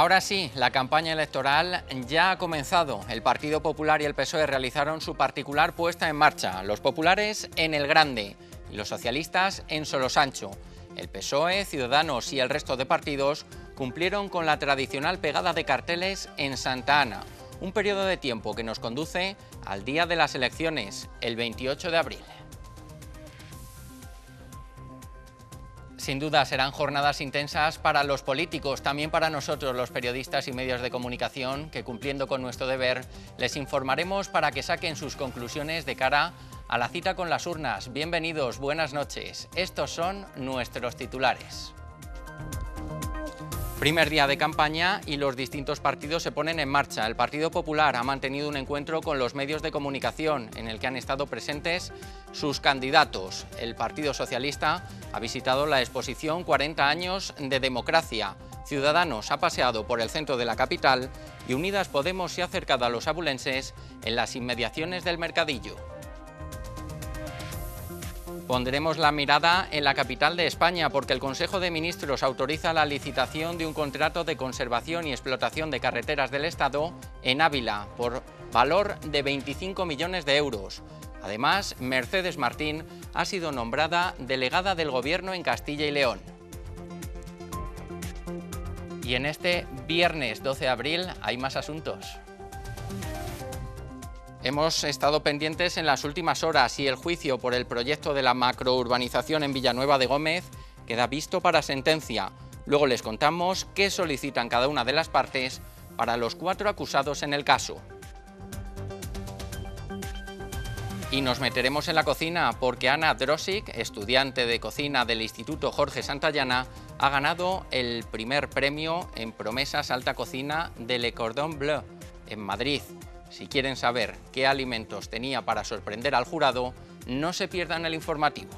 Ahora sí, la campaña electoral ya ha comenzado. El Partido Popular y el PSOE realizaron su particular puesta en marcha. Los populares en El Grande y los socialistas en Sancho, El PSOE, Ciudadanos y el resto de partidos cumplieron con la tradicional pegada de carteles en Santa Ana. Un periodo de tiempo que nos conduce al día de las elecciones, el 28 de abril. Sin duda serán jornadas intensas para los políticos, también para nosotros los periodistas y medios de comunicación que cumpliendo con nuestro deber les informaremos para que saquen sus conclusiones de cara a la cita con las urnas. Bienvenidos, buenas noches. Estos son nuestros titulares. Primer día de campaña y los distintos partidos se ponen en marcha. El Partido Popular ha mantenido un encuentro con los medios de comunicación en el que han estado presentes sus candidatos. El Partido Socialista ha visitado la exposición 40 años de democracia. Ciudadanos ha paseado por el centro de la capital y Unidas Podemos se ha acercado a los abulenses en las inmediaciones del Mercadillo. Pondremos la mirada en la capital de España porque el Consejo de Ministros autoriza la licitación de un contrato de conservación y explotación de carreteras del Estado en Ávila por valor de 25 millones de euros. Además, Mercedes Martín ha sido nombrada delegada del Gobierno en Castilla y León. Y en este viernes 12 de abril hay más asuntos. Hemos estado pendientes en las últimas horas y el juicio por el proyecto de la macrourbanización en Villanueva de Gómez queda visto para sentencia. Luego les contamos qué solicitan cada una de las partes para los cuatro acusados en el caso. Y nos meteremos en la cocina porque Ana Drosic, estudiante de cocina del Instituto Jorge Santayana, ha ganado el primer premio en Promesas Alta Cocina de Le Cordon Bleu en Madrid. Si quieren saber qué alimentos tenía para sorprender al jurado, no se pierdan el informativo.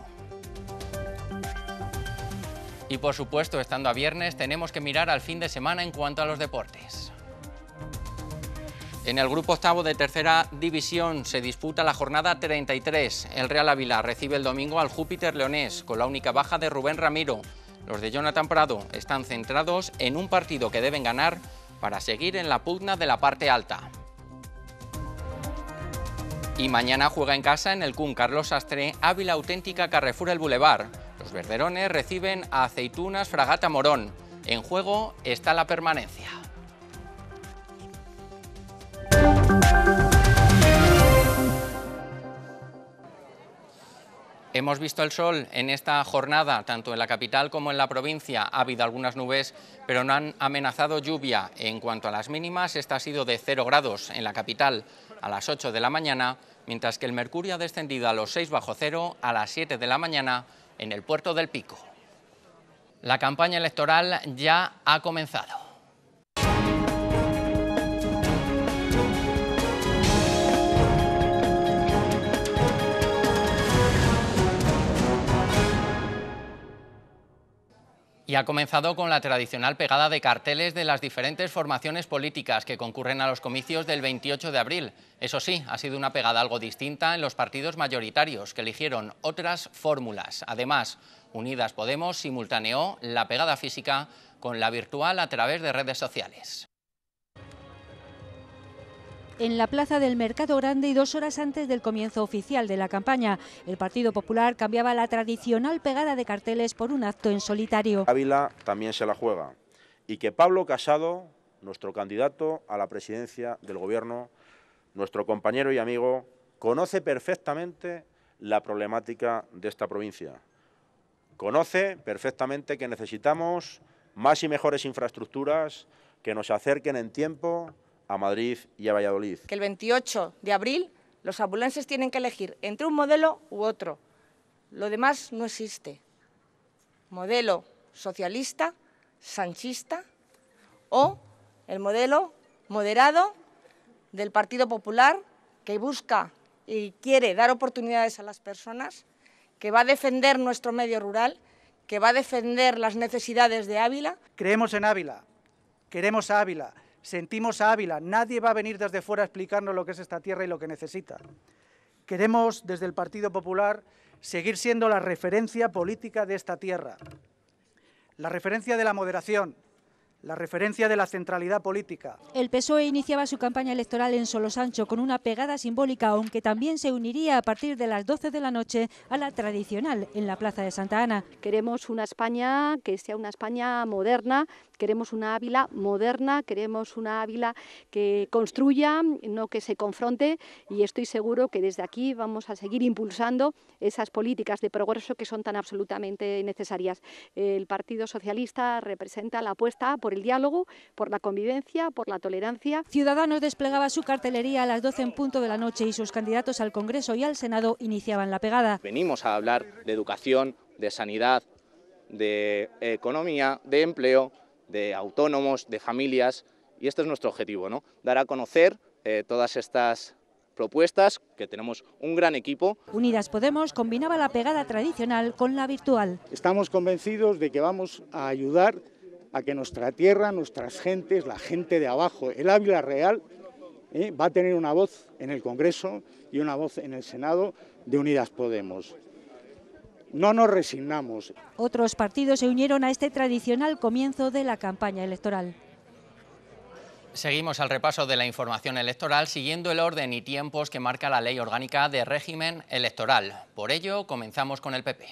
Y por supuesto, estando a viernes, tenemos que mirar al fin de semana en cuanto a los deportes. En el grupo octavo de tercera división se disputa la jornada 33. El Real Ávila recibe el domingo al Júpiter Leonés, con la única baja de Rubén Ramiro. Los de Jonathan Prado están centrados en un partido que deben ganar para seguir en la pugna de la parte alta. Y mañana juega en casa en el CUN Carlos Sastre, Ávila Auténtica Carrefour El Boulevard. Los verderones reciben a Aceitunas Fragata Morón. En juego está la permanencia. Hemos visto el sol en esta jornada, tanto en la capital como en la provincia. Ha habido algunas nubes, pero no han amenazado lluvia. En cuanto a las mínimas, esta ha sido de 0 grados en la capital a las 8 de la mañana mientras que el mercurio ha descendido a los 6 bajo cero a las 7 de la mañana en el puerto del Pico. La campaña electoral ya ha comenzado. Y ha comenzado con la tradicional pegada de carteles de las diferentes formaciones políticas que concurren a los comicios del 28 de abril. Eso sí, ha sido una pegada algo distinta en los partidos mayoritarios, que eligieron otras fórmulas. Además, Unidas Podemos simultaneó la pegada física con la virtual a través de redes sociales en la plaza del Mercado Grande y dos horas antes del comienzo oficial de la campaña. El Partido Popular cambiaba la tradicional pegada de carteles por un acto en solitario. Ávila también se la juega y que Pablo Casado, nuestro candidato a la presidencia del Gobierno, nuestro compañero y amigo, conoce perfectamente la problemática de esta provincia. Conoce perfectamente que necesitamos más y mejores infraestructuras que nos acerquen en tiempo a Madrid y a Valladolid. Que el 28 de abril los ambulances tienen que elegir entre un modelo u otro. Lo demás no existe. Modelo socialista, sanchista o el modelo moderado del Partido Popular que busca y quiere dar oportunidades a las personas, que va a defender nuestro medio rural, que va a defender las necesidades de Ávila. Creemos en Ávila, queremos a Ávila, Sentimos a Ávila, nadie va a venir desde fuera a explicarnos lo que es esta tierra y lo que necesita. Queremos, desde el Partido Popular, seguir siendo la referencia política de esta tierra, la referencia de la moderación, la referencia de la centralidad política. El PSOE iniciaba su campaña electoral en sancho con una pegada simbólica, aunque también se uniría a partir de las 12 de la noche a la tradicional en la Plaza de Santa Ana. Queremos una España que sea una España moderna, queremos una Ávila moderna, queremos una Ávila que construya, no que se confronte, y estoy seguro que desde aquí vamos a seguir impulsando esas políticas de progreso que son tan absolutamente necesarias. El Partido Socialista representa la apuesta por el diálogo, por la convivencia, por la tolerancia. Ciudadanos desplegaba su cartelería a las 12 en punto de la noche y sus candidatos al Congreso y al Senado iniciaban la pegada. Venimos a hablar de educación, de sanidad, de economía, de empleo, de autónomos, de familias y este es nuestro objetivo, ¿no? dar a conocer eh, todas estas propuestas, que tenemos un gran equipo. Unidas Podemos combinaba la pegada tradicional con la virtual. Estamos convencidos de que vamos a ayudar a que nuestra tierra, nuestras gentes, la gente de abajo, el Ávila Real, eh, va a tener una voz en el Congreso y una voz en el Senado de Unidas Podemos. No nos resignamos. Otros partidos se unieron a este tradicional comienzo de la campaña electoral. Seguimos al repaso de la información electoral siguiendo el orden y tiempos que marca la Ley Orgánica de Régimen Electoral. Por ello, comenzamos con el PP.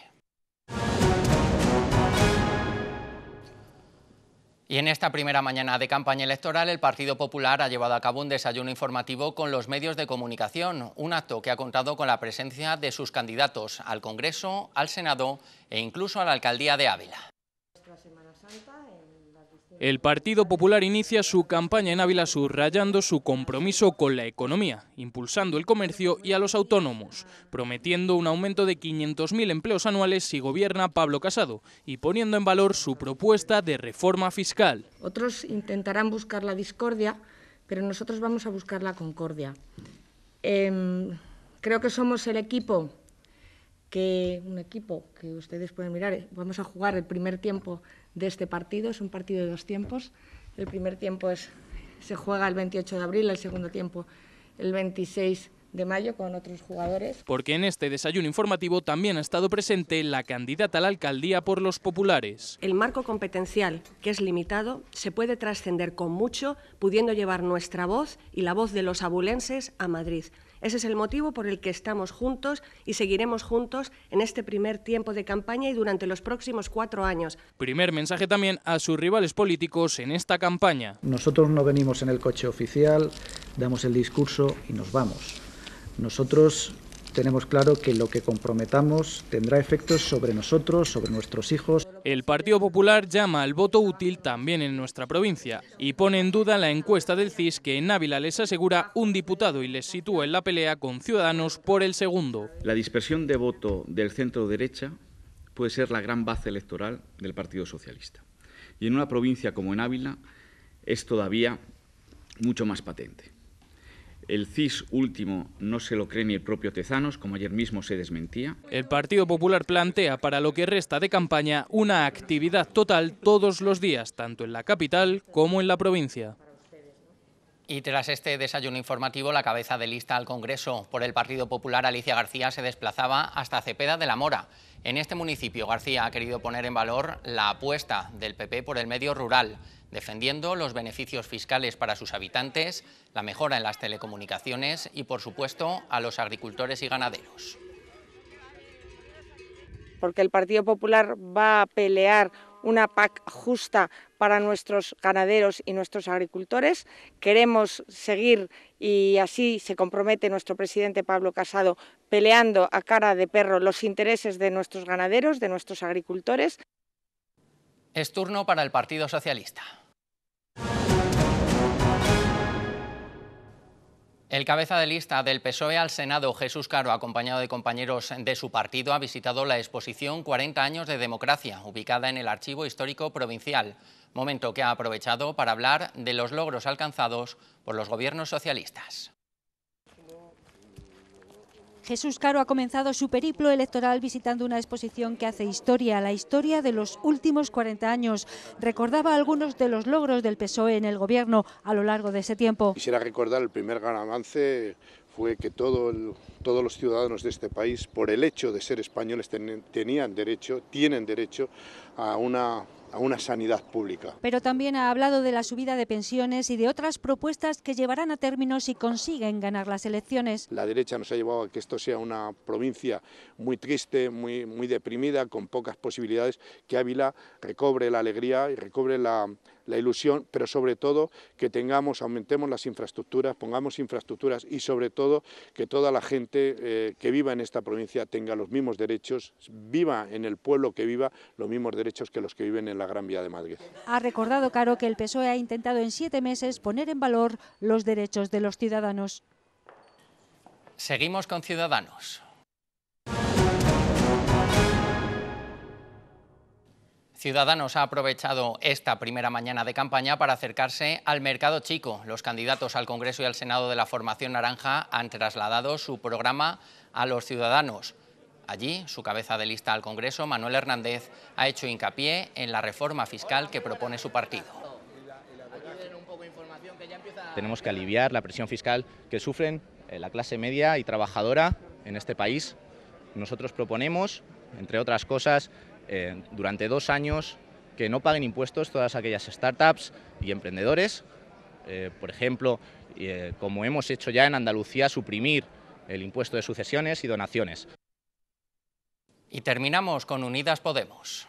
Y en esta primera mañana de campaña electoral, el Partido Popular ha llevado a cabo un desayuno informativo con los medios de comunicación, un acto que ha contado con la presencia de sus candidatos al Congreso, al Senado e incluso a la Alcaldía de Ávila. El Partido Popular inicia su campaña en Ávila subrayando su compromiso con la economía, impulsando el comercio y a los autónomos, prometiendo un aumento de 500.000 empleos anuales si gobierna Pablo Casado y poniendo en valor su propuesta de reforma fiscal. Otros intentarán buscar la discordia, pero nosotros vamos a buscar la concordia. Em, creo que somos el equipo que un equipo que ustedes pueden mirar, eh, vamos a jugar el primer tiempo de este partido. Es un partido de dos tiempos. El primer tiempo se juega el 28 de abril, el segundo tiempo el 26 de mayo con otros jugadores. Porque en este desayuno informativo también ha estado presente la candidata a la alcaldía por los populares. El marco competencial, que es limitado, se puede trascender con mucho, pudiendo llevar nuestra voz y la voz de los abulenses a Madrid. Ese es el motivo por el que estamos juntos y seguiremos juntos en este primer tiempo de campaña y durante los próximos cuatro años. Primer mensaje también a sus rivales políticos en esta campaña. Nosotros no venimos en el coche oficial, damos el discurso y nos vamos. Nosotros tenemos claro que lo que comprometamos tendrá efectos sobre nosotros, sobre nuestros hijos. El Partido Popular llama al voto útil también en nuestra provincia y pone en duda la encuesta del CIS que en Ávila les asegura un diputado y les sitúa en la pelea con Ciudadanos por el segundo. La dispersión de voto del centro derecha puede ser la gran base electoral del Partido Socialista. Y en una provincia como en Ávila es todavía mucho más patente. El CIS último no se lo cree ni el propio Tezanos, como ayer mismo se desmentía. El Partido Popular plantea para lo que resta de campaña una actividad total todos los días, tanto en la capital como en la provincia. Y tras este desayuno informativo, la cabeza de lista al Congreso por el Partido Popular, Alicia García, se desplazaba hasta Cepeda de la Mora. En este municipio, García ha querido poner en valor la apuesta del PP por el medio rural defendiendo los beneficios fiscales para sus habitantes, la mejora en las telecomunicaciones y, por supuesto, a los agricultores y ganaderos. Porque el Partido Popular va a pelear una PAC justa para nuestros ganaderos y nuestros agricultores. Queremos seguir, y así se compromete nuestro presidente Pablo Casado, peleando a cara de perro los intereses de nuestros ganaderos, de nuestros agricultores. Es turno para el Partido Socialista. El cabeza de lista del PSOE al Senado, Jesús Caro, acompañado de compañeros de su partido, ha visitado la exposición 40 años de democracia, ubicada en el Archivo Histórico Provincial, momento que ha aprovechado para hablar de los logros alcanzados por los gobiernos socialistas. Jesús Caro ha comenzado su periplo electoral visitando una exposición que hace historia, la historia de los últimos 40 años. Recordaba algunos de los logros del PSOE en el gobierno a lo largo de ese tiempo. Quisiera recordar el primer gran avance fue que todos los ciudadanos de este país, por el hecho de ser españoles, tenían derecho, tienen derecho a una a una sanidad pública. Pero también ha hablado de la subida de pensiones y de otras propuestas que llevarán a términos si consiguen ganar las elecciones. La derecha nos ha llevado a que esto sea una provincia muy triste, muy, muy deprimida, con pocas posibilidades, que Ávila recobre la alegría y recobre la, ilusión, pero sobre todo que tengamos, aumentemos las infraestructuras, pongamos infraestructuras y sobre todo que toda la gente eh, que viva en esta provincia tenga los mismos derechos, viva en el pueblo que viva los mismos derechos que los que viven en la Gran Vía de Madrid. Ha recordado, Caro, que el PSOE ha intentado en siete meses poner en valor los derechos de los ciudadanos. Seguimos con Ciudadanos. Ciudadanos ha aprovechado esta primera mañana de campaña para acercarse al mercado chico. Los candidatos al Congreso y al Senado de la Formación Naranja han trasladado su programa a los ciudadanos. Allí, su cabeza de lista al Congreso, Manuel Hernández, ha hecho hincapié en la reforma fiscal que propone su partido tenemos que aliviar la presión fiscal que sufren eh, la clase media y trabajadora en este país. Nosotros proponemos, entre otras cosas, eh, durante dos años que no paguen impuestos todas aquellas startups y emprendedores. Eh, por ejemplo, como hemos hecho ya en Andalucía, suprimir el impuesto de sucesiones y donaciones. Y terminamos con Unidas Podemos.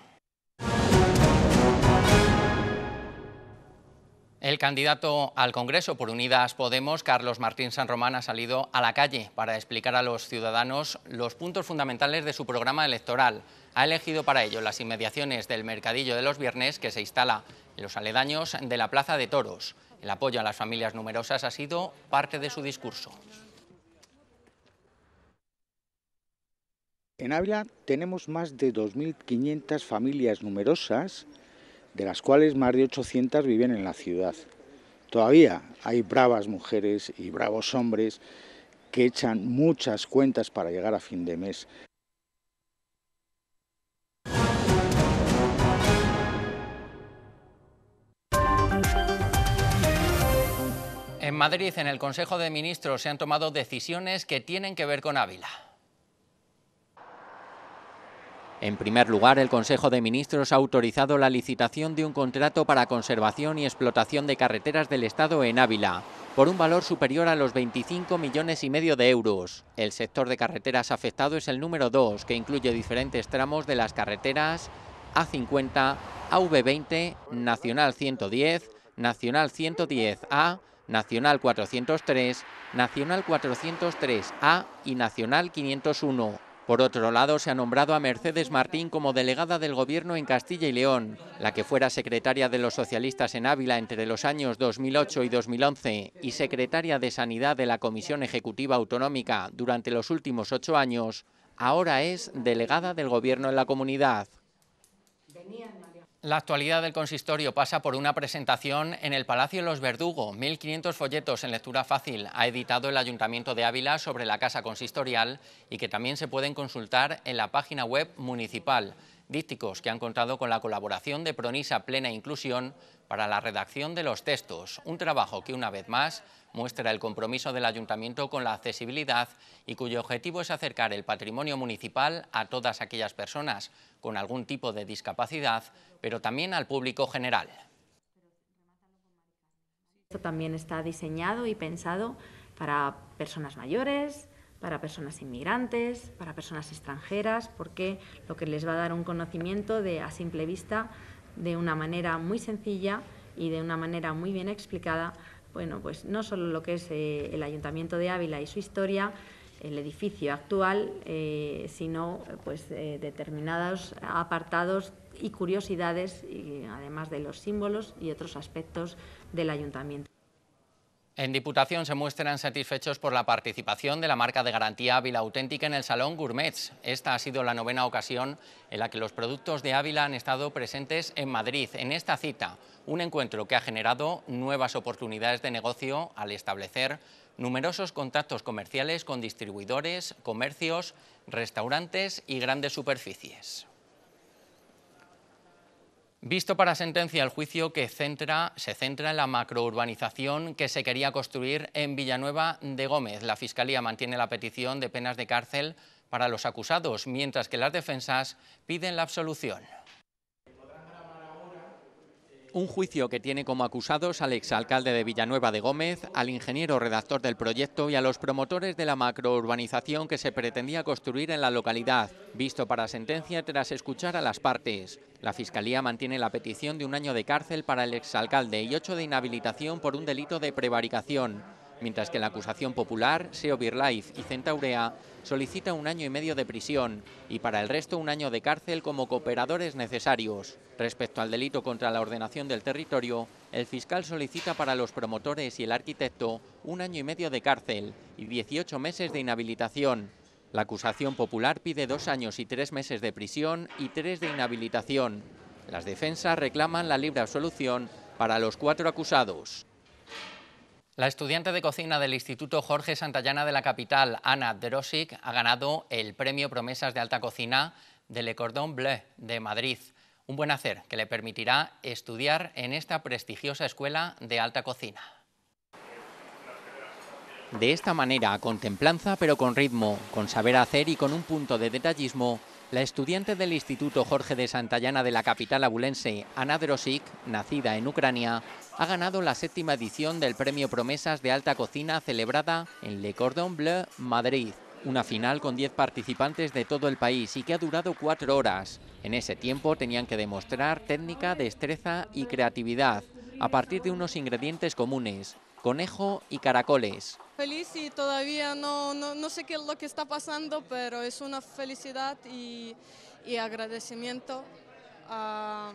El candidato al Congreso por Unidas Podemos, Carlos Martín San Román, ha salido a la calle para explicar a los ciudadanos los puntos fundamentales de su programa electoral. Ha elegido para ello las inmediaciones del Mercadillo de los Viernes, que se instala en los aledaños de la Plaza de Toros. El apoyo a las familias numerosas ha sido parte de su discurso. En Ávila tenemos más de 2.500 familias numerosas, de las cuales más de 800 viven en la ciudad. Todavía hay bravas mujeres y bravos hombres que echan muchas cuentas para llegar a fin de mes. En Madrid, en el Consejo de Ministros, se han tomado decisiones que tienen que ver con Ávila. En primer lugar, el Consejo de Ministros ha autorizado la licitación de un contrato para conservación y explotación de carreteras del Estado en Ávila, por un valor superior a los 25 millones y medio de euros. El sector de carreteras afectado es el número 2, que incluye diferentes tramos de las carreteras A50, AV20, Nacional 110, Nacional 110A, Nacional 403, Nacional 403A y Nacional 501. Por otro lado, se ha nombrado a Mercedes Martín como delegada del Gobierno en Castilla y León, la que fuera secretaria de los socialistas en Ávila entre los años 2008 y 2011 y secretaria de Sanidad de la Comisión Ejecutiva Autonómica durante los últimos ocho años, ahora es delegada del Gobierno en la comunidad. La actualidad del consistorio pasa por una presentación en el Palacio de los Verdugo, 1.500 folletos en lectura fácil ha editado el Ayuntamiento de Ávila sobre la Casa Consistorial y que también se pueden consultar en la página web municipal dísticos que han contado con la colaboración de Pronisa Plena Inclusión para la redacción de los textos, un trabajo que una vez más muestra el compromiso del Ayuntamiento con la accesibilidad y cuyo objetivo es acercar el patrimonio municipal a todas aquellas personas con algún tipo de discapacidad, pero también al público general. Esto también está diseñado y pensado para personas mayores, para personas inmigrantes, para personas extranjeras, porque lo que les va a dar un conocimiento de, a simple vista de una manera muy sencilla y de una manera muy bien explicada, bueno, pues no solo lo que es eh, el Ayuntamiento de Ávila y su historia, el edificio actual, eh, sino pues eh, determinados apartados y curiosidades, además de los símbolos y otros aspectos del ayuntamiento. En Diputación se muestran satisfechos por la participación de la marca de garantía Ávila Auténtica en el Salón Gourmets. Esta ha sido la novena ocasión en la que los productos de Ávila han estado presentes en Madrid, en esta cita, un encuentro que ha generado nuevas oportunidades de negocio al establecer numerosos contactos comerciales con distribuidores, comercios, restaurantes y grandes superficies. Visto para sentencia el juicio que se centra en la macrourbanización que se quería construir en Villanueva de Gómez. La Fiscalía mantiene la petición de penas de cárcel para los acusados, mientras que las defensas piden la absolución un juicio que tiene como acusados al exalcalde de Villanueva de Gómez, al ingeniero redactor del proyecto y a los promotores de la macrourbanización que se pretendía construir en la localidad, visto para sentencia tras escuchar a las partes. La Fiscalía mantiene la petición de un año de cárcel para el exalcalde y ocho de inhabilitación por un delito de prevaricación mientras que la acusación popular, SEO Life y Centaurea solicita un año y medio de prisión y para el resto un año de cárcel como cooperadores necesarios. Respecto al delito contra la ordenación del territorio, el fiscal solicita para los promotores y el arquitecto un año y medio de cárcel y 18 meses de inhabilitación. La acusación popular pide dos años y tres meses de prisión y tres de inhabilitación. Las defensas reclaman la libre absolución para los cuatro acusados. La estudiante de cocina del Instituto Jorge Santayana de la capital, Ana Drosic, ha ganado el Premio Promesas de Alta Cocina de Le Cordon Bleu de Madrid. Un buen hacer que le permitirá estudiar en esta prestigiosa escuela de alta cocina. De esta manera, con templanza pero con ritmo, con saber hacer y con un punto de detallismo, la estudiante del Instituto Jorge de Santayana de la capital abulense, Ana Drosik, nacida en Ucrania, ha ganado la séptima edición del Premio Promesas de Alta Cocina celebrada en Le Cordon Bleu, Madrid. Una final con 10 participantes de todo el país y que ha durado cuatro horas. En ese tiempo tenían que demostrar técnica, destreza y creatividad a partir de unos ingredientes comunes, conejo y caracoles sí, todavía no, no, sé qué es lo que está pasando, pero es una felicidad y, agradecimiento a,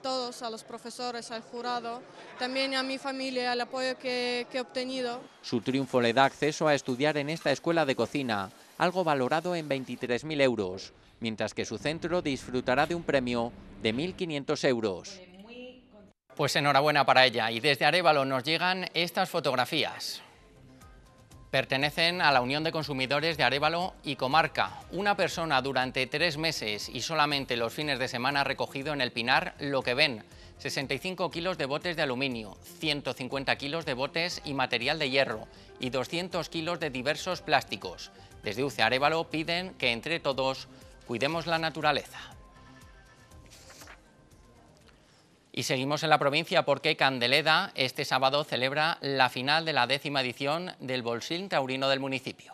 todos, a los profesores, al jurado, también a mi familia, al apoyo que, que he obtenido. Su triunfo le da acceso a estudiar en esta escuela de cocina, algo valorado en 23.000 euros, mientras que su centro disfrutará de un premio de 1.500 euros. Pues enhorabuena para ella y desde Arevalo nos llegan estas fotografías pertenecen a la Unión de Consumidores de Arevalo y Comarca. Una persona durante tres meses y solamente los fines de semana ha recogido en el Pinar lo que ven. 65 kilos de botes de aluminio, 150 kilos de botes y material de hierro y 200 kilos de diversos plásticos. Desde UCE Arevalo piden que entre todos cuidemos la naturaleza. Y seguimos en la provincia porque Candeleda este sábado celebra la final de la décima edición del Bolsín Taurino del municipio.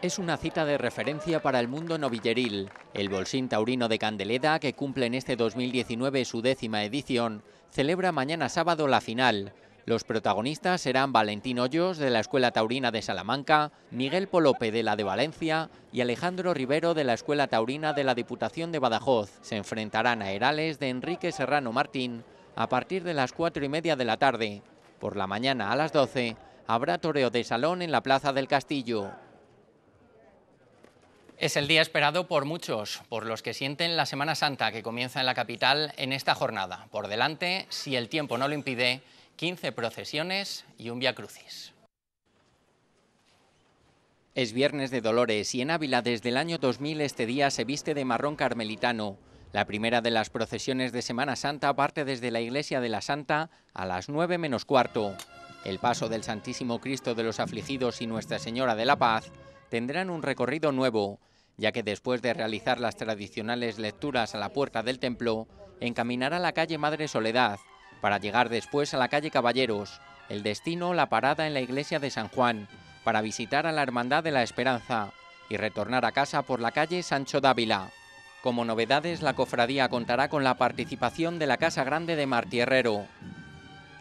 Es una cita de referencia para el mundo novilleril. El Bolsín Taurino de Candeleda, que cumple en este 2019 su décima edición, celebra mañana sábado la final, los protagonistas serán Valentín Hoyos de la Escuela Taurina de Salamanca, Miguel Polope de la de Valencia y Alejandro Rivero de la Escuela Taurina de la Diputación de Badajoz. Se enfrentarán a Herales de Enrique Serrano Martín a partir de las cuatro y media de la tarde. Por la mañana a las 12 habrá toreo de salón en la Plaza del Castillo. Es el día esperado por muchos, por los que sienten la Semana Santa que comienza en la capital en esta jornada. Por delante, si el tiempo no lo impide, 15 procesiones y un viacrucis. Crucis. Es Viernes de Dolores y en Ávila desde el año 2000 este día se viste de marrón carmelitano. La primera de las procesiones de Semana Santa parte desde la Iglesia de la Santa a las 9 menos cuarto. El paso del Santísimo Cristo de los Afligidos y Nuestra Señora de la Paz tendrán un recorrido nuevo, ya que después de realizar las tradicionales lecturas a la puerta del templo, encaminará la calle Madre Soledad, para llegar después a la calle Caballeros, el destino la parada en la iglesia de San Juan, para visitar a la Hermandad de la Esperanza y retornar a casa por la calle Sancho Dávila. Como novedades, la cofradía contará con la participación de la Casa Grande de Marti Herrero.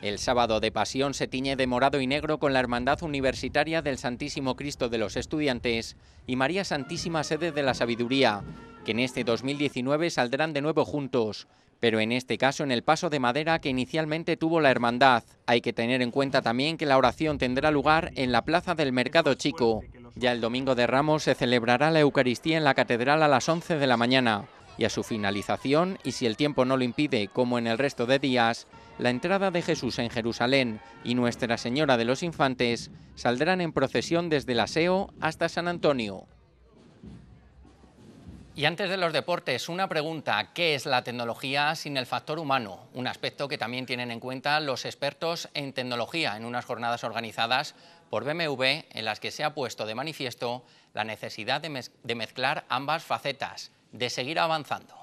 El sábado de Pasión se tiñe de morado y negro con la Hermandad Universitaria del Santísimo Cristo de los Estudiantes y María Santísima Sede de la Sabiduría, que en este 2019 saldrán de nuevo juntos, pero en este caso en el paso de madera que inicialmente tuvo la hermandad. Hay que tener en cuenta también que la oración tendrá lugar en la plaza del Mercado Chico. Ya el domingo de Ramos se celebrará la Eucaristía en la catedral a las 11 de la mañana y a su finalización, y si el tiempo no lo impide, como en el resto de días, la entrada de Jesús en Jerusalén y Nuestra Señora de los Infantes saldrán en procesión desde el Aseo hasta San Antonio. Y antes de los deportes, una pregunta, ¿qué es la tecnología sin el factor humano? Un aspecto que también tienen en cuenta los expertos en tecnología en unas jornadas organizadas por BMW en las que se ha puesto de manifiesto la necesidad de, de mezclar ambas facetas, de seguir avanzando.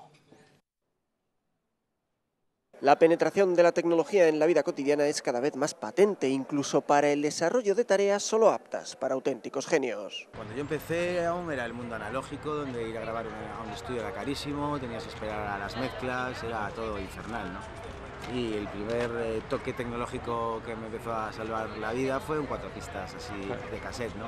La penetración de la tecnología en la vida cotidiana es cada vez más patente, incluso para el desarrollo de tareas solo aptas para auténticos genios. Cuando yo empecé aún era el mundo analógico, donde ir a grabar a un estudio era carísimo, tenías que esperar a las mezclas, era todo infernal, Y el primer eh, toque tecnológico que me empezó a salvar la vida fue un cuatro pistas así de cassette, ¿no?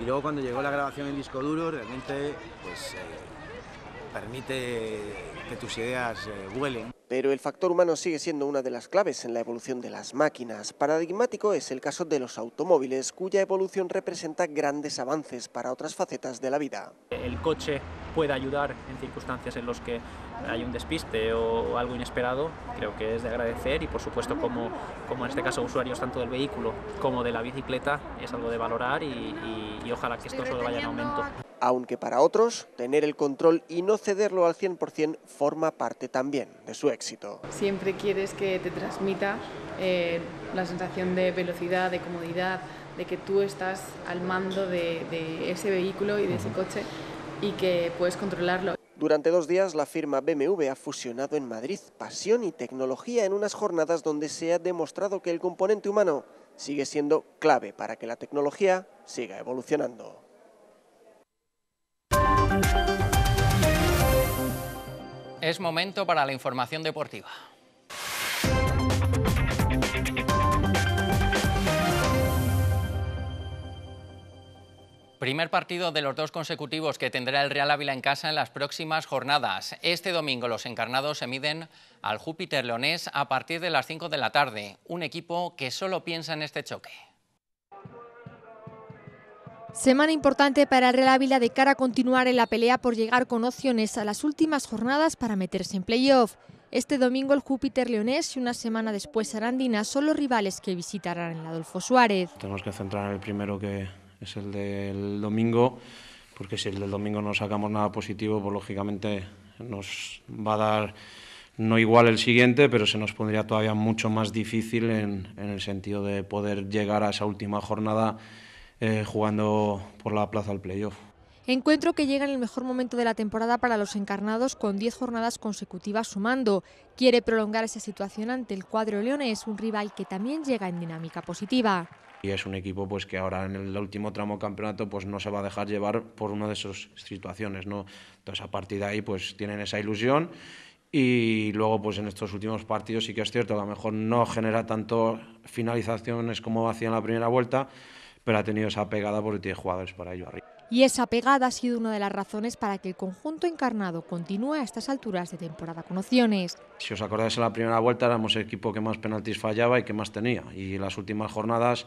Y luego cuando llegó la grabación en disco duro, realmente pues eh, permite que tus ideas eh, vuelen. Pero el factor humano sigue siendo una de las claves en la evolución de las máquinas. Paradigmático es el caso de los automóviles, cuya evolución representa grandes avances para otras facetas de la vida. El coche pueda ayudar en circunstancias en las que hay un despiste o algo inesperado, creo que es de agradecer y por supuesto como, como en este caso usuarios tanto del vehículo como de la bicicleta es algo de valorar y, ojalá que esto solo vaya en aumento. Aunque para otros, tener el control y no cederlo al 100% forma parte también de su éxito. Siempre quieres que te transmita eh, la sensación de velocidad, de comodidad, de que tú estás al mando de ese vehículo y de ese coche y que puedes controlarlo. Durante dos días la firma BMW ha fusionado en Madrid pasión y tecnología en unas jornadas donde se ha demostrado que el componente humano sigue siendo clave para que la tecnología siga evolucionando. Es momento para la información deportiva. Primer partido de los dos consecutivos que tendrá el Real Ávila en casa en las próximas jornadas. Este domingo los encarnados se miden al Júpiter Leonés a partir de las 5 de la tarde, un equipo que solo piensa en este choque. Semana importante para el Real Ávila de cara a continuar en la pelea por llegar con opciones a las últimas jornadas para meterse en playoff. Este domingo el Júpiter Leonés y una semana después Arandina son los rivales que visitarán el Adolfo Suárez. Tenemos que centrar en el primero que, es el del domingo, porque si el del domingo no sacamos nada positivo, pues lógicamente nos va a dar no igual el siguiente, pero se nos pondría todavía mucho más difícil en, el sentido de poder llegar a esa última jornada eh, jugando por la plaza al playoff. Encuentro que llega en el mejor momento de la temporada para los encarnados con 10 jornadas consecutivas sumando. Quiere prolongar esa situación ante el cuadro leones, un rival que también llega en dinámica positiva. Y es un equipo pues, que ahora en el último tramo campeonato pues, no se va a dejar llevar por una de esas situaciones. ¿no? Entonces, a partir de ahí pues, tienen esa ilusión y luego, pues en estos últimos partidos sí que es cierto a lo mejor no genera tanto finalizaciones como hacía en la primera vuelta, pero ha tenido esa pegada porque tiene jugadores para ello arriba. Y esa pegada ha sido una de las razones para que el conjunto encarnado continúe a estas alturas de temporada con opciones. Si os acordáis, en la primera vuelta éramos el equipo que más penaltis fallaba y que más tenía. Y las últimas jornadas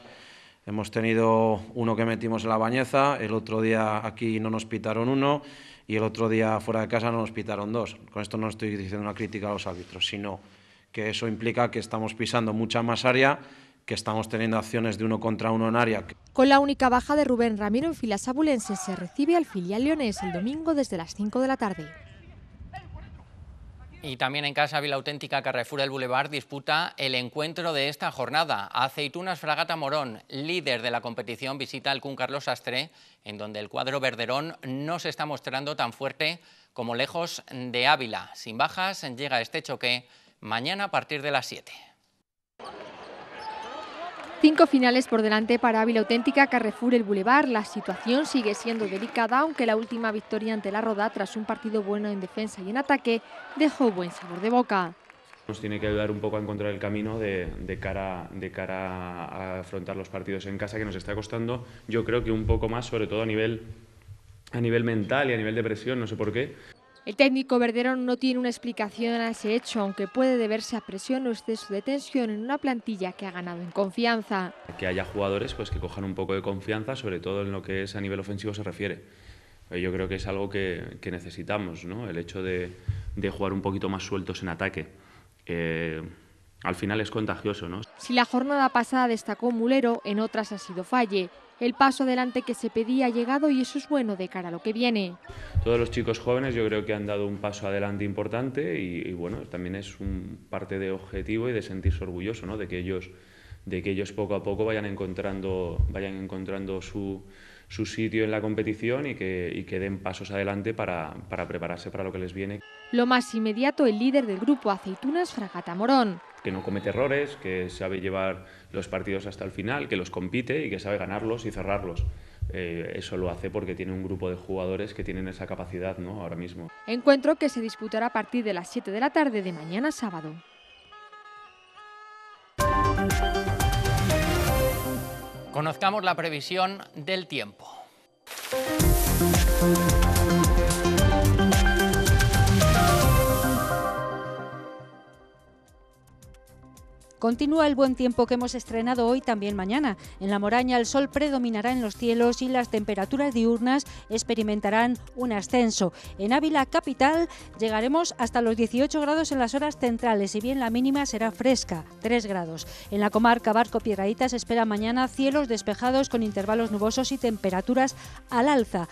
hemos tenido uno que metimos en la bañeza, el otro día aquí no nos pitaron uno y el otro día fuera de casa no nos pitaron dos. Con esto no estoy diciendo una crítica a los árbitros, sino que eso implica que estamos pisando mucha más área que estamos teniendo acciones de uno contra uno en área. Con la única baja de Rubén Ramiro en filas abulenses se recibe al filial leones el domingo desde las 5 de la tarde. Y también en casa Ávila Auténtica Carrefour del Boulevard disputa el encuentro de esta jornada. Aceitunas Fragata Morón, líder de la competición, visita al Cuncarlos Carlos Astre, en donde el cuadro verderón no se está mostrando tan fuerte como lejos de Ávila. Sin bajas llega este choque mañana a partir de las 7. Cinco finales por delante para Ávila Auténtica, Carrefour, el Boulevard. La situación sigue siendo delicada, aunque la última victoria ante la Roda, tras un partido bueno en defensa y en ataque, dejó buen sabor de boca. Nos tiene que ayudar un poco a encontrar el camino de, cara, cara a afrontar los partidos en casa, que nos está costando, yo creo que un poco más, sobre todo a nivel, a nivel mental y a nivel de presión, no sé por qué. El técnico verdero no tiene una explicación a ese hecho, aunque puede deberse a presión o exceso de tensión en una plantilla que ha ganado en confianza. Que haya jugadores pues, que cojan un poco de confianza, sobre todo en lo que es a nivel ofensivo se refiere. Eh, yo creo que es algo que, necesitamos, el hecho de, jugar un poquito más sueltos en ataque. Eh, al final es contagioso. ¿no? Si la jornada pasada destacó Mulero, en otras ha sido Falle. El paso adelante que se pedía ha llegado y eso es bueno de cara a lo que viene. Todos los chicos jóvenes yo creo que han dado un paso adelante importante y, bueno, también es un parte de objetivo y de sentirse orgulloso, ¿no? De que ellos, de que ellos poco a poco vayan encontrando, vayan encontrando su su sitio en la competición y que, den pasos adelante para, prepararse para lo que les viene. Lo más inmediato, el líder del grupo Aceitunas, Fragata Morón. Que no comete errores, que sabe llevar los partidos hasta el final, que los compite y que sabe ganarlos y cerrarlos. Eh, eso lo hace porque tiene un grupo de jugadores que tienen esa capacidad ¿no? ahora mismo. Encuentro que se disputará a partir de las 7 de la tarde de mañana sábado. Conozcamos la previsión del tiempo. Continúa el buen tiempo que hemos estrenado hoy también mañana. En la Moraña el sol predominará en los cielos y las temperaturas diurnas experimentarán un ascenso. En Ávila capital llegaremos hasta los 18 grados en las horas centrales, si bien la mínima será fresca, 3 grados. En la comarca Barco Piedraitas espera mañana cielos despejados con intervalos nubosos y temperaturas al alza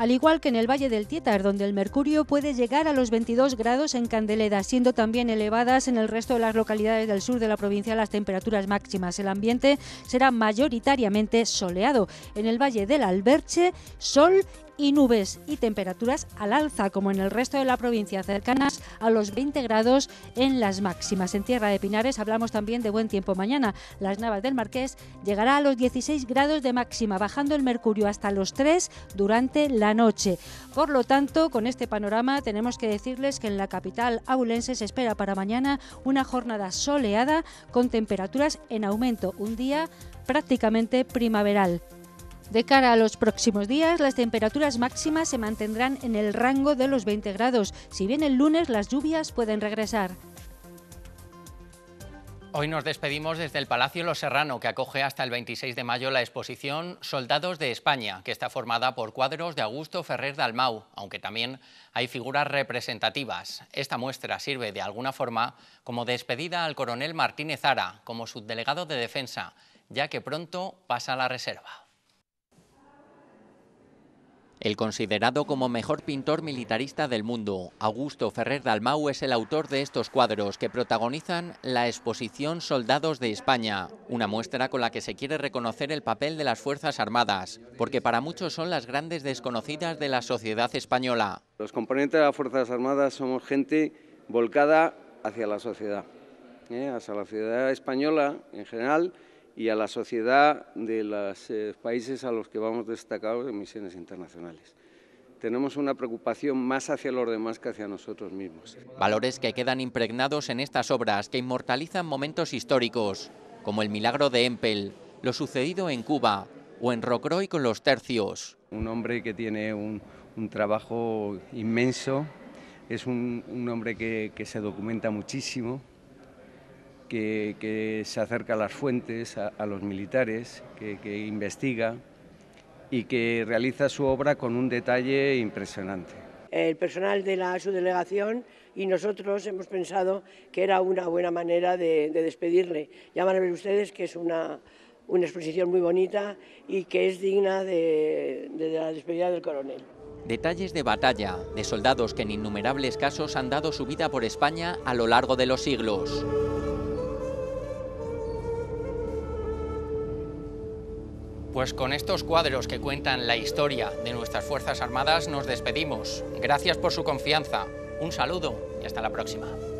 al igual que en el Valle del Tietar, donde el mercurio puede llegar a los 22 grados en Candeleda, siendo también elevadas en el resto de las localidades del sur de la provincia las temperaturas máximas. El ambiente será mayoritariamente soleado. En el Valle del Alberche, sol y nubes y temperaturas al alza, como en el resto de la provincia, cercanas a los 20 grados en las máximas. En Tierra de Pinares hablamos también de buen tiempo mañana. Las Navas del Marqués llegará a los 16 grados de máxima, bajando el mercurio hasta los 3 durante la noche. Por lo tanto, con este panorama tenemos que decirles que en la capital abulense se espera para mañana una jornada soleada con temperaturas en aumento, un día prácticamente primaveral. De cara a los próximos días, las temperaturas máximas se mantendrán en el rango de los 20 grados, si bien el lunes las lluvias pueden regresar. Hoy nos despedimos desde el Palacio Los Serrano, que acoge hasta el 26 de mayo la exposición Soldados de España, que está formada por cuadros de Augusto Ferrer Dalmau, aunque también hay figuras representativas. Esta muestra sirve de alguna forma como despedida al coronel Martínez Ara, como subdelegado de Defensa, ya que pronto pasa a la reserva. El considerado como mejor pintor militarista del mundo, Augusto Ferrer Dalmau es el autor de estos cuadros que protagonizan la exposición Soldados de España, una muestra con la que se quiere reconocer el papel de las Fuerzas Armadas, porque para muchos son las grandes desconocidas de la sociedad española. Los componentes de las Fuerzas Armadas somos gente volcada hacia la sociedad, ¿eh? hacia la sociedad española en general y a la sociedad de los eh, países a los que vamos destacados en misiones internacionales. Tenemos una preocupación más hacia los demás que hacia nosotros mismos. Valores que quedan impregnados en estas obras que inmortalizan momentos históricos, como el milagro de Empel, lo sucedido en Cuba o en Rocroi con los tercios. Un hombre que tiene un, trabajo inmenso, es un, hombre que se documenta muchísimo, que, se acerca a las fuentes, a, los militares, que, investiga y que realiza su obra con un detalle impresionante. El personal de la subdelegación y nosotros hemos pensado que era una buena manera de, despedirle. Ya van a ver ustedes que es una, una exposición muy bonita y que es digna de, la despedida del coronel. Detalles de batalla, de soldados que en innumerables casos han dado su vida por España a lo largo de los siglos. Pues con estos cuadros que cuentan la historia de nuestras Fuerzas Armadas nos despedimos. Gracias por su confianza, un saludo y hasta la próxima.